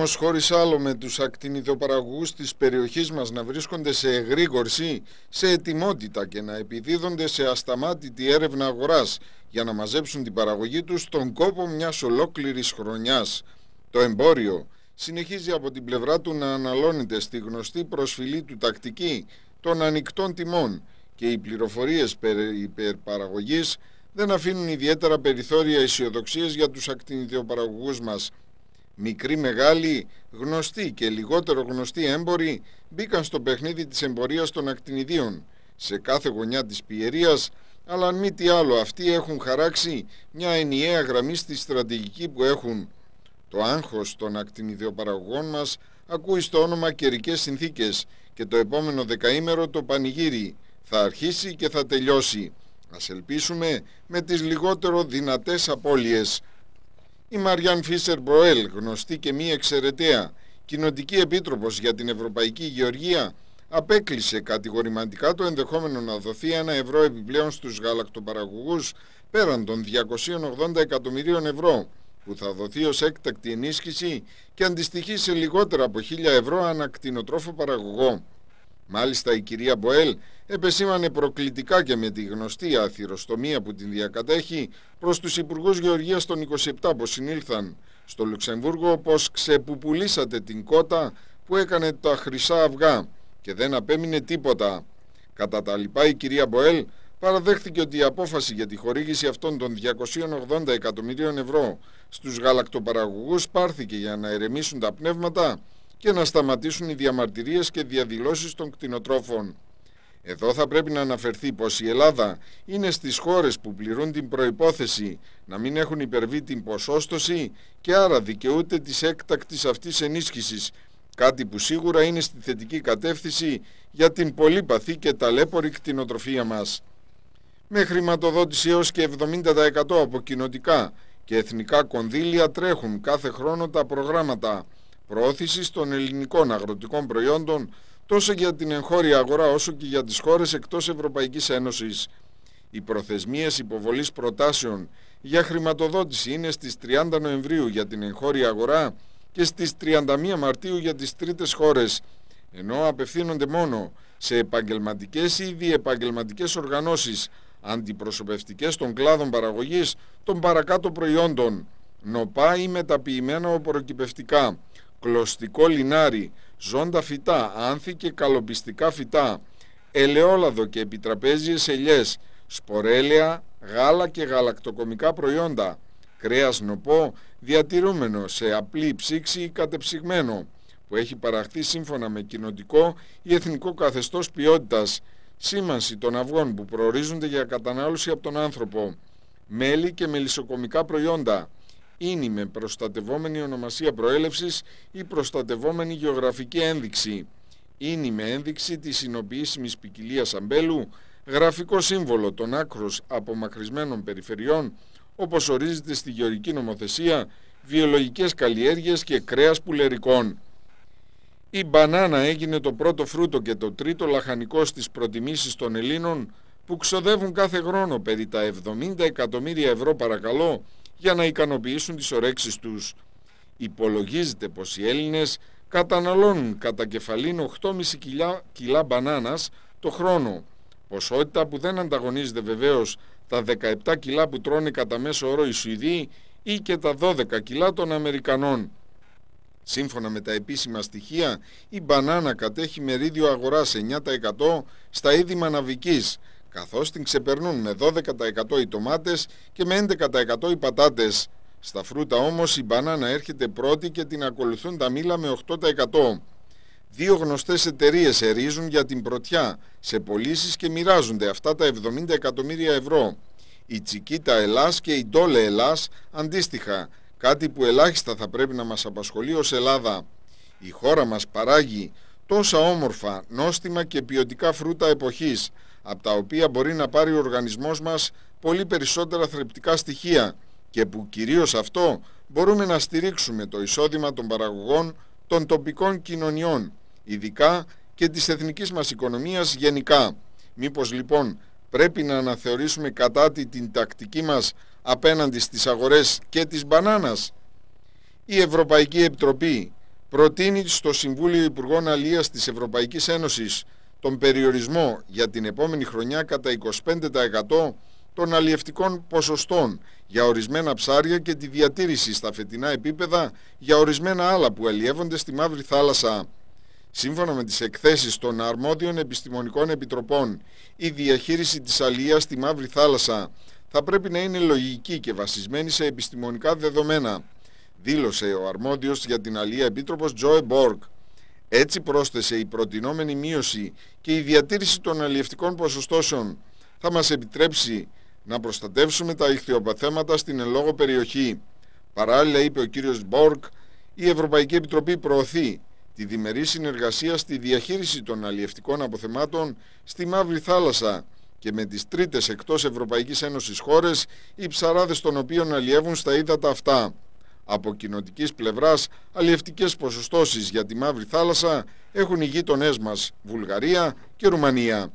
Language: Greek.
όμως χωρίς άλλο με τους ακτινιδοπαραγωγούς της περιοχής μας να βρίσκονται σε εγρήγορση, σε ετοιμότητα και να επιδίδονται σε ασταμάτητη έρευνα αγοράς για να μαζέψουν την παραγωγή τους στον κόπο μιας ολόκληρης χρονιάς. Το εμπόριο συνεχίζει από την πλευρά του να αναλώνεται στη γνωστή προσφυλή του τακτική των ανοιχτών τιμών και οι πληροφορίες περί υπερπαραγωγής δεν αφήνουν ιδιαίτερα περιθώρια αισιοδοξίε για τους ακτινιδοπαραγωγούς μας. Μικροί, μεγάλοι, γνωστοί και λιγότερο γνωστοί έμποροι μπήκαν στο παιχνίδι της εμπορίας των ακτινιδίων σε κάθε γωνιά της πιερίας, αλλά αν μη τι άλλο αυτοί έχουν χαράξει μια ενιαία γραμμή στη στρατηγική που έχουν. Το άγχος των ακτινιδιοπαραγωγών μας ακούει στο όνομα καιρικές συνθήκες και το επόμενο δεκαήμερο το πανηγύρι θα αρχίσει και θα τελειώσει. Ας ελπίσουμε με τις λιγότερο δυνατές απώλειες. Η Μαριάν Φίσερ Μποέλ, γνωστή και μη εξαιρετέα, κοινοτική επίτροπος για την Ευρωπαϊκή Γεωργία, απέκλεισε κατηγορηματικά το ενδεχόμενο να δοθεί ένα ευρώ επιπλέον στους γαλακτοπαραγωγούς πέραν των 280 εκατομμυρίων ευρώ, που θα δοθεί ως έκτακτη ενίσχυση και αντιστοιχεί σε λιγότερα από 1000 ευρώ ανακτηνοτρόφο παραγωγό. Μάλιστα η κυρία Μποέλ επεσήμανε προκλητικά και με τη γνωστή αθυροστομία που την διακατέχει προς τους Υπουργούς Γεωργίας των 27 που συνήλθαν στο Λουξεμβούργο πως ξεπουπουλήσατε την κότα που έκανε τα χρυσά αυγά και δεν απέμεινε τίποτα. Κατά τα λοιπά η κυρία Μποέλ παραδέχθηκε ότι η απόφαση για τη χορήγηση αυτών των 280 εκατομμυρίων ευρώ στους γαλακτοπαραγωγούς πάρθηκε για να ερεμήσουν τα πνεύματα και να σταματήσουν οι διαμαρτυρίες και διαδηλώσεις των κτηνοτρόφων. Εδώ θα πρέπει να αναφερθεί πως η Ελλάδα είναι στις χώρες που πληρούν την προϋπόθεση να μην έχουν υπερβεί την ποσόστοση και άρα δικαιούται της έκτακτης αυτής ενίσχυσης, κάτι που σίγουρα είναι στη θετική κατεύθυνση για την πολύπαθή και ταλέπορη κτηνοτροφία μας. Με χρηματοδότηση έως και 70% από κοινοτικά και εθνικά κονδύλια τρέχουν κάθε χρόνο τα προγράμματα προώθησης των ελληνικών αγροτικών προϊόντων τόσο για την εγχώρια αγορά όσο και για τις χώρες εκτός Ευρωπαϊκής Ένωσης. Οι προθεσμίες υποβολής προτάσεων για χρηματοδότηση είναι στις 30 Νοεμβρίου για την εγχώρια αγορά και στις 31 Μαρτίου για τις τρίτες χώρες, ενώ απευθύνονται μόνο σε επαγγελματικές ή διεπαγγελματικές οργανώσεις αντιπροσωπευτικές των κλάδων παραγωγής των παρακάτω προϊόντων, νοπά ή μεταποιημένα οποροκυπευτικά, κλωστικό λινάρι, ζώντα φυτά, άνθη και καλοπιστικά φυτά, ελαιόλαδο και επιτραπέζιες ελιές, σπορέλαια, γάλα και γαλακτοκομικά προϊόντα, κρέας νοπό, διατηρούμενο σε απλή ψήξη ή κατεψυγμένο, που έχει παραχθεί σύμφωνα με κοινοτικό ή εθνικό καθεστώς ποιότητας, σήμανση των αυγών που προορίζονται για κατανάλωση από τον άνθρωπο, μέλι και μελισσοκομικά προϊόντα, είναι με προστατευόμενη ονομασία προέλευσης ή προστατευόμενη γεωγραφική ένδειξη. Είναι με ένδειξη της συνοποιήσιμης ποικιλία αμπέλου, γραφικό σύμβολο των άκρως απομακρυσμένων περιφερειών, όπως ορίζεται στη γεωργική νομοθεσία, βιολογικές καλλιέργειες και κρέας πουλερικών. Η μπανάνα περιφερειων οπως οριζεται στη γεωρική νομοθεσια βιολογικες καλλιεργειες και κρεας πουλερικων η μπανανα εγινε το πρώτο φρούτο και το τρίτο λαχανικό στις προτιμήσεις των Ελλήνων που ξοδεύουν κάθε χρόνο περί τα 70 εκατομμύρια ευρώ παρακαλώ για να ικανοποιήσουν τις ορέξεις τους. Υπολογίζεται πως οι Έλληνες καταναλώνουν κατά κεφαλήν 8,5 κιλά, μπανάνας το χρόνο, ποσότητα που δεν ανταγωνίζεται βεβαίως τα 17 κιλά που τρώνε κατά μέσο όρο οι Σουηδοί ή και τα 12 κιλά των Αμερικανών. Σύμφωνα με τα επίσημα στοιχεία, η μπανάνα κατέχει μερίδιο αγοράς 9% στα είδη μαναβικής, καθώς την ξεπερνούν με 12% οι τομάτες και με 11% οι πατάτες. Στα φρούτα όμως η μπανάνα έρχεται πρώτη και την ακολουθούν τα μήλα με 8%. Δύο γνωστές εταιρείες ερίζουν για την πρωτιά σε πωλήσεις και μοιράζονται αυτά τα 70 εκατομμύρια ευρώ. Η Τσικίτα Ελλάς και η Ντόλε Ελλάς αντίστοιχα, κάτι που ελάχιστα θα πρέπει να μας απασχολεί ως Ελλάδα. Η χώρα μας παράγει τόσα όμορφα, νόστιμα και ποιοτικά φρούτα εποχής, από τα οποία μπορεί να πάρει ο οργανισμός μας πολύ περισσότερα θρεπτικά στοιχεία και που κυρίως αυτό μπορούμε να στηρίξουμε το εισόδημα των παραγωγών των τοπικών κοινωνιών, ειδικά και της εθνικής μας οικονομίας γενικά. Μήπως λοιπόν πρέπει να αναθεωρήσουμε κατά τη την τακτική μας απέναντι στις αγορές και της μπανάνας. Η Ευρωπαϊκή Επιτροπή προτείνει στο Συμβούλιο Υπουργών Αλίας της Ευρωπαϊκής Ένωσης τον περιορισμό για την επόμενη χρονιά κατά 25% των αλλιευτικών ποσοστών για ορισμένα ψάρια και τη διατήρηση στα φετινά επίπεδα για ορισμένα άλλα που αλλιεύονται στη Μαύρη Θάλασσα. Σύμφωνα με τις εκθέσεις των αρμόδιων επιστημονικών επιτροπών, η διαχείριση της αλλιείας στη Μαύρη Θάλασσα θα πρέπει να είναι λογική και βασισμένη σε επιστημονικά δεδομένα, δήλωσε ο αρμόδιος για την αλλιεία επίτροπος Τζόε Μπόρκ. Έτσι πρόσθεσε η προτινόμενη μείωση και η διατήρηση των αλλιευτικών ποσοστώσεων θα μας επιτρέψει να προστατεύσουμε τα ηχθειοπαθέματα στην ελόγω περιοχή. Παράλληλα, είπε ο κύριος Μπόρκ, η Ευρωπαϊκή Επιτροπή προωθεί τη διμερή συνεργασία στη διαχείριση των αλλιευτικών αποθεμάτων στη Μαύρη Θάλασσα και με τις τρίτες εκτός Ευρωπαϊκής Ένωσης χώρες οι ψαράδες των οποίων αλλιεύουν στα ύδατα αυτά. Από κοινοτικής πλευράς, αλλιευτικές ποσοστώσεις για τη Μαύρη Θάλασσα έχουν οι γείτονές μας Βουλγαρία και Ρουμανία.